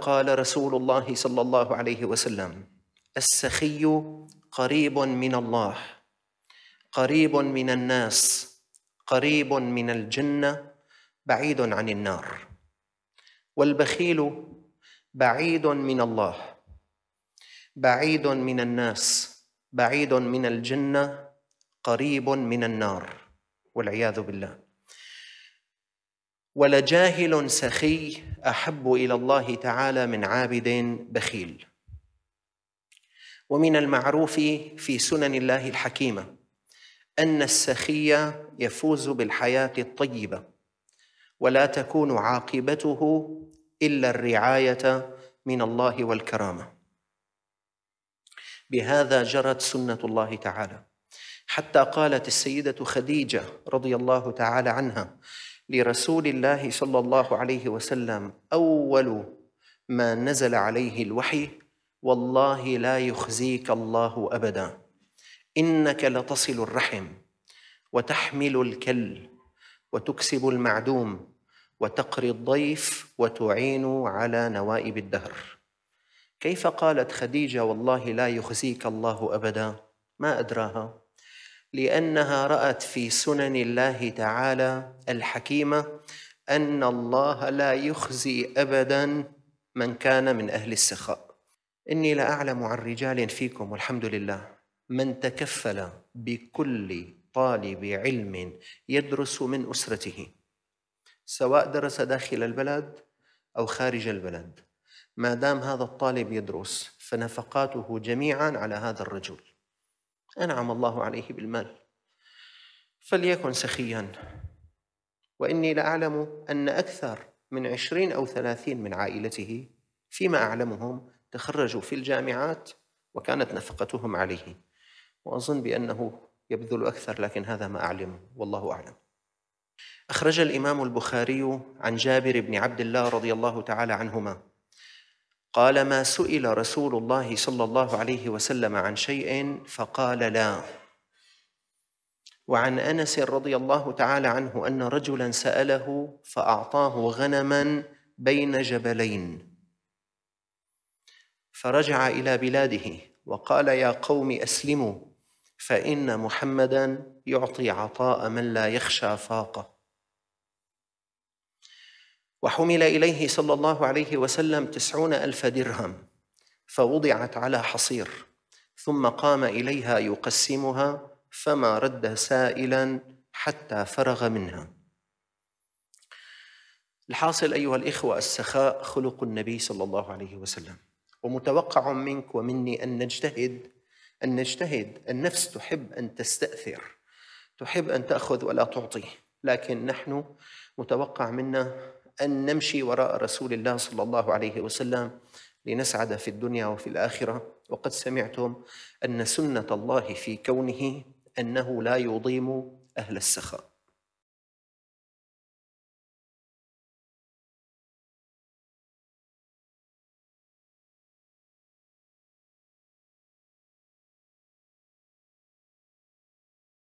قال رسول الله صلى الله عليه وسلم السخي قريب من الله قريب من الناس قريب من الجنه بعيد عن النار والبخيل بعيد من الله بعيد من الناس بعيد من الجنه قريب من النار والعياذ بالله ولجاهل سخي احب الى الله تعالى من عابد بخيل ومن المعروف في سنن الله الحكيمه ان السخي يفوز بالحياه الطيبه ولا تكون عاقبته الا الرعايه من الله والكرامه بهذا جرت سنه الله تعالى حتى قالت السيده خديجه رضي الله تعالى عنها لرسول الله صلى الله عليه وسلم اول ما نزل عليه الوحي والله لا يخزيك الله ابدا انك لتصل الرحم وتحمل الكل وتكسب المعدوم وتقري الضيف وتعين على نوائب الدهر كيف قالت خديجه والله لا يخزيك الله ابدا ما ادراها لانها رات في سنن الله تعالى الحكيمه ان الله لا يخزي ابدا من كان من اهل السخاء اني لاعلم عن رجال فيكم والحمد لله من تكفل بكل طالب علم يدرس من اسرته سواء درس داخل البلد او خارج البلد ما دام هذا الطالب يدرس فنفقاته جميعا على هذا الرجل أنعم الله عليه بالمال فليكن سخيا وإني لأعلم أن أكثر من عشرين أو ثلاثين من عائلته فيما أعلمهم تخرجوا في الجامعات وكانت نفقتهم عليه وأظن بأنه يبذل أكثر لكن هذا ما أعلم والله أعلم أخرج الإمام البخاري عن جابر بن عبد الله رضي الله تعالى عنهما قال ما سئل رسول الله صلى الله عليه وسلم عن شيء فقال لا وعن انس رضي الله تعالى عنه ان رجلا ساله فاعطاه غنما بين جبلين فرجع الى بلاده وقال يا قوم اسلموا فان محمدا يعطي عطاء من لا يخشى فاقه وحمل إليه صلى الله عليه وسلم تسعون ألف درهم فوضعت على حصير ثم قام إليها يقسمها فما رد سائلا حتى فرغ منها الحاصل أيها الإخوة السخاء خلق النبي صلى الله عليه وسلم ومتوقع منك ومني أن نجتهد أن نجتهد النفس تحب أن تستأثر تحب أن تأخذ ولا تعطي لكن نحن متوقع منا أن نمشي وراء رسول الله صلى الله عليه وسلم لنسعد في الدنيا وفي الآخرة وقد سمعتم أن سنة الله في كونه أنه لا يضيم أهل السخاء